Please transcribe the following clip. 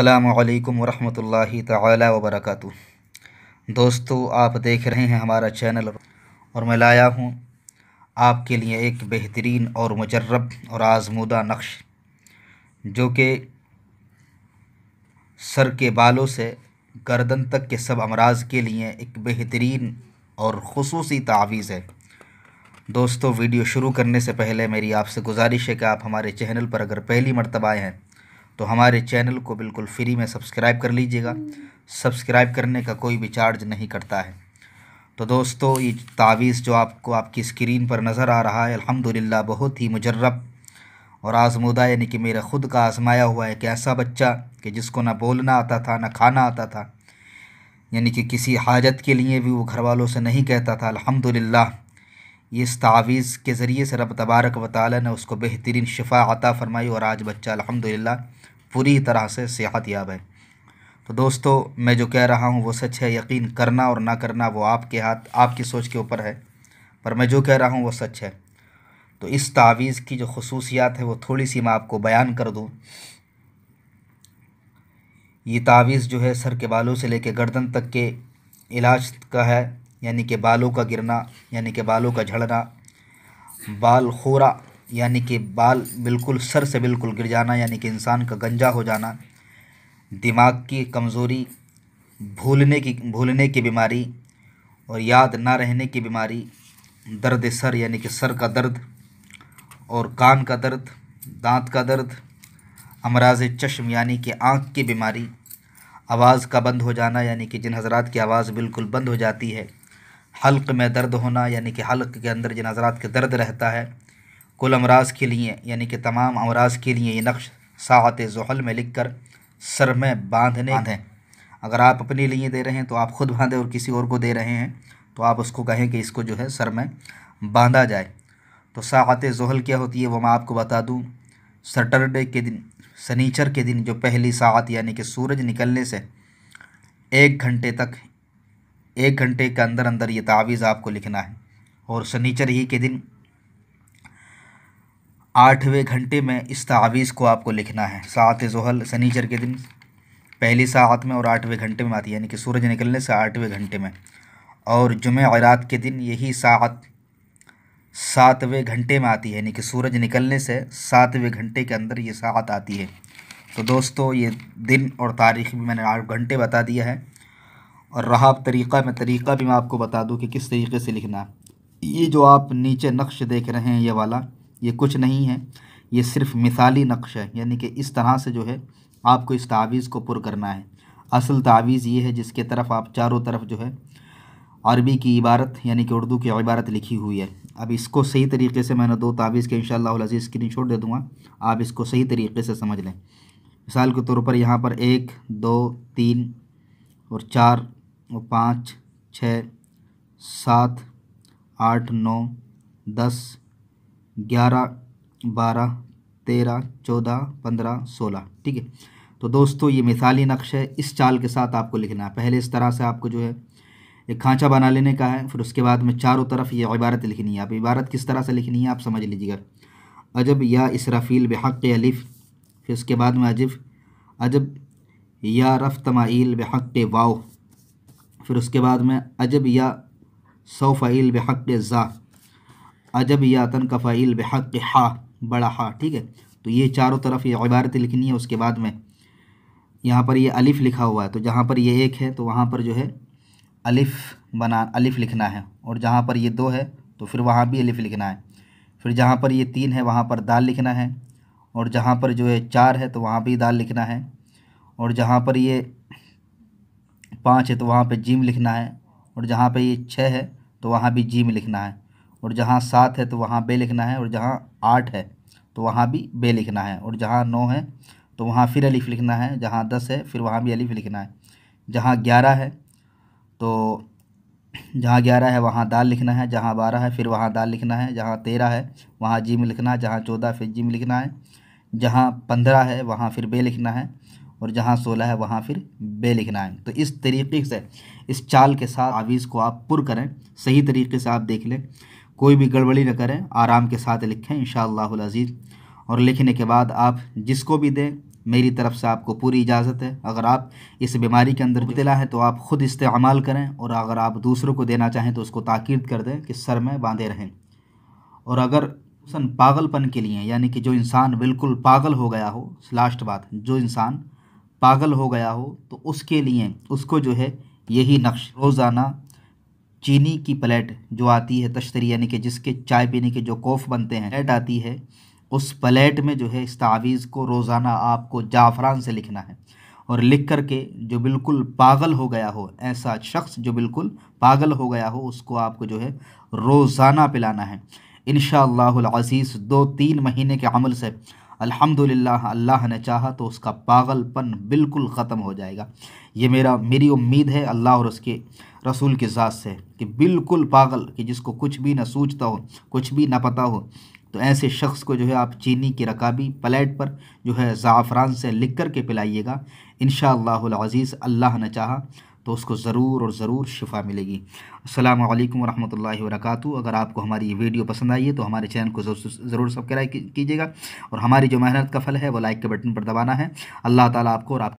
अल्लाम वरहमतुल्लाहि ताला वबरकत दोस्तों आप देख रहे हैं हमारा चैनल और मैं लाया हूँ आपके लिए एक बेहतरीन और मजरब और आजमूदा नक्श जो कि सर के बालों से गर्दन तक के सब अमराज के लिए एक बेहतरीन और खसूसी तावीज़ है दोस्तों वीडियो शुरू करने से पहले मेरी आपसे गुजारिश है कि आप हमारे चैनल पर अगर पहली मरतबा आए हैं तो हमारे चैनल को बिल्कुल फ्री में सब्सक्राइब कर लीजिएगा हम्म। सब्सक्राइब करने का कोई भी चार्ज नहीं करता है तो दोस्तों ये तावीज़ जो आपको आपकी स्क्रीन पर नज़र आ रहा है अल्हम्दुलिल्लाह बहुत ही मुजर्रब और आजमूदा यानी कि मेरा ख़ुद का आजमाया हुआ है कि ऐसा बच्चा कि जिसको ना बोलना आता था ना खाना आता था यानी कि किसी हाजत के लिए भी वो घर वालों से नहीं कहता था अल्हम्दुलिल्लाह इस तावीज़ के ज़रिए से रब तबारक व ताली ने उसको बेहतरीन शिफा आता फ़रमाई और आज बच्चा अल्हम्दुलिल्लाह पूरी तरह से सेहत याब है तो दोस्तों मैं जो कह रहा हूँ वो सच है यकीन करना और ना करना वो आपके हाथ आपकी सोच के ऊपर है पर मैं जो कह रहा हूँ वो सच है तो इस तावीज़ की जो खसूसियात है वो थोड़ी सी मैं आपको बयान कर दूँ ये तावीज़ जो है सर के बालों से लेकर गर्दन तक के इलाज का है यानी कि बालों का गिरना यानी कि बालों का झड़ना बाल खोरा यानी कि बाल बिल्कुल सर से बिल्कुल गिर जाना यानी कि इंसान का गंजा हो जाना दिमाग की कमज़ोरी भूलने की भूलने की बीमारी और याद ना रहने की बीमारी दर्द सर यानी कि सर का दर्द और कान का दर्द दांत का दर्द अमराज चश्म यानी कि आँख की बीमारी आवाज़ का बंद हो जाना यानी कि जिन हजरात की आवाज़ बिल्कुल बंद हो जाती है हल्क में दर्द होना यानी कि हल्क के अंदर जिन हजरात के दर्द रहता है कुल अमराज के लिए यानी कि तमाम अमराज के लिए ये नक्श सात जहल में लिख कर सर में बांधने हैं अगर आप अपने लिए दे रहे हैं तो आप ख़ुद बांधें और किसी और को दे रहे हैं तो आप उसको कहें कि इसको जो है सर में बांधा जाए तो साहत जहल क्या होती है वो मैं आपको बता दूँ सटरडे के दिन सनीचर के दिन जो पहली साहत यानी कि सूरज निकलने से एक घंटे तक एक घंटे के अंदर अंदर ये तावीज़ आपको लिखना है और सनीचर ही के दिन आठवें घंटे में इस तावीज़ को आपको लिखना है सात जहल सनीचर के दिन पहली सात में और आठवें घंटे में आती है यानी कि सूरज निकलने से आठवें घंटे में और जुमे रात के दिन यही सात सातवें घंटे में आती है यानी कि सूरज निकलने से सातवें घंटे के अंदर ये सात आती है तो दोस्तों ये दिन और तारीख भी मैंने आठ घंटे बता दिया है और रहा तरीक़ा में तरीक़ा भी मैं आपको बता दूँ कि किस तरीके से लिखना ये जो आप नीचे नक्श देख रहे हैं ये वाला ये कुछ नहीं है ये सिर्फ मिसाली नक्श है यानी कि इस तरह से जो है आपको इस तावीज़ को पुर करना है असल तावीज़ ये है जिसके तरफ आप चारों तरफ जो है अरबी की इबारत यानी कि उर्दू की इबारत लिखी हुई है अब इसको सही तरीके से मैंने दो तावीज़ के इन अजीज़ स्क्रीन शॉट दे दूँगा आप इसको सही तरीके से समझ लें मिसाल के तौर पर यहाँ पर एक दो तीन और चार और पाँच छ सात आठ नौ दस ग्यारह बारह तेरह चौदह पंद्रह सोलह ठीक है तो दोस्तों ये मिसाली नक्श है इस चाल के साथ आपको लिखना है पहले इस तरह से आपको जो है एक खांचा बना लेने का है फिर उसके बाद में चारों तरफ ये इबारत लिखनी है आप इबारत किस तरह से लिखनी है आप समझ लीजिएगा अजब या इसराफील बेहक़ अलिफ़ फिर उसके बाद में अजब अजब या रफ़ तमाइल बेहक़ वाओ फिर उसके बाद में अजब या सौफ़ाइल बेहक़ ज़ा अजब यातन कफ़ाइल फ़ाइल बेहक हा बड़ा हा ठीक है तो ये चारों तरफ ये इबारत लिखनी है उसके बाद में यहाँ पर ये अलिफ़ लिखा हुआ है तो जहाँ पर ये एक है तो वहाँ पर जो है अलिफ़ बना अलिफ़ लिखना है और जहाँ पर ये दो है तो फिर वहाँ भी अलिफ़ लिखना है फिर जहाँ पर ये तीन है वहाँ पर दाल लिखना है और जहाँ पर जो है चार है तो वहाँ भी दाल लिखना है और जहाँ पर ये पाँच है तो वहाँ पर जीम लिखना है और जहाँ पर ये छः है तो वहाँ भी जीम लिखना है और जहाँ सात है तो वहाँ बे लिखना है और जहाँ आठ है तो वहाँ भी बे लिखना है और जहाँ नौ है तो वहाँ फिर अलिफ लिखना है जहाँ दस है फिर वहाँ भी अलिफ लिखना है जहाँ ग्यारह है तो जहाँ ग्यारह है वहाँ दाल लिखना है जहाँ बारह है फिर वहाँ दाल लिखना है जहाँ तेरह है वहाँ जिम लिखना है जहाँ चौदह फिर जिम लिखना है जहाँ पंद्रह है वहाँ फिर बे लिखना है और जहाँ सोलह है वहाँ फिर बे लिखना है तो इस तरीके से इस चाल के साथ आवीज़ को आप पुर करें सही तरीके से आप देख लें कोई भी गड़बड़ी न करें आराम के साथ लिखें इन शज़ीज़ और लिखने के बाद आप जिसको भी दें मेरी तरफ़ से आपको पूरी इजाज़त है अगर आप इस बीमारी के अंदर मुबिला है तो आप ख़ुद इस्तेमाल करें और अगर आप दूसरों को देना चाहें तो उसको ताकीद कर दें कि सर में बांधे रहें और अगर सन पागलपन के लिए यानी कि जो इंसान बिल्कुल पागल हो गया हो लास्ट बात जो इंसान पागल हो गया हो तो उसके लिए उसको जो है यही नक्श रोज़ाना चीनी की प्लेट जो आती है तश्तरी यानी कि जिसके चाय पीने के जो कौफ बनते हैं प्लेट आती है उस प्लेट में जो है इस तावीज़ को रोज़ाना आपको जाफरान से लिखना है और लिख कर के जो बिल्कुल पागल हो गया हो ऐसा शख्स जो बिल्कुल पागल हो गया हो उसको आपको जो है रोज़ाना पिलाना है इन अज़ीज़ दो तीन महीने के अमल से अल्हम्दुलिल्लाह अल्लाह ने चाहा तो उसका पागलपन बिल्कुल ख़त्म हो जाएगा ये मेरा मेरी उम्मीद है अल्लाह और उसके रसूल के ज़ात से कि बिल्कुल पागल कि जिसको कुछ भी ना सोचता हो कुछ भी ना पता हो तो ऐसे शख्स को जो है आप चीनी की रकाबी प्लेट पर जो है ज़ाफ़रान से लिख कर के पिलाइएगा इन अज़ीज़ अल्लाह ने चाहा तो उसको ज़रूर और ज़रूर शिफा मिलेगी अल्लाम वरहमल वरक अगर आपको हमारी ये वीडियो पसंद आई है तो हमारे चैनल को ज़रूर सब्सक्राइब कीजिएगा और हमारी जो मेहनत का फल है वो लाइक के बटन पर दबाना है अल्लाह ताला आपको और आप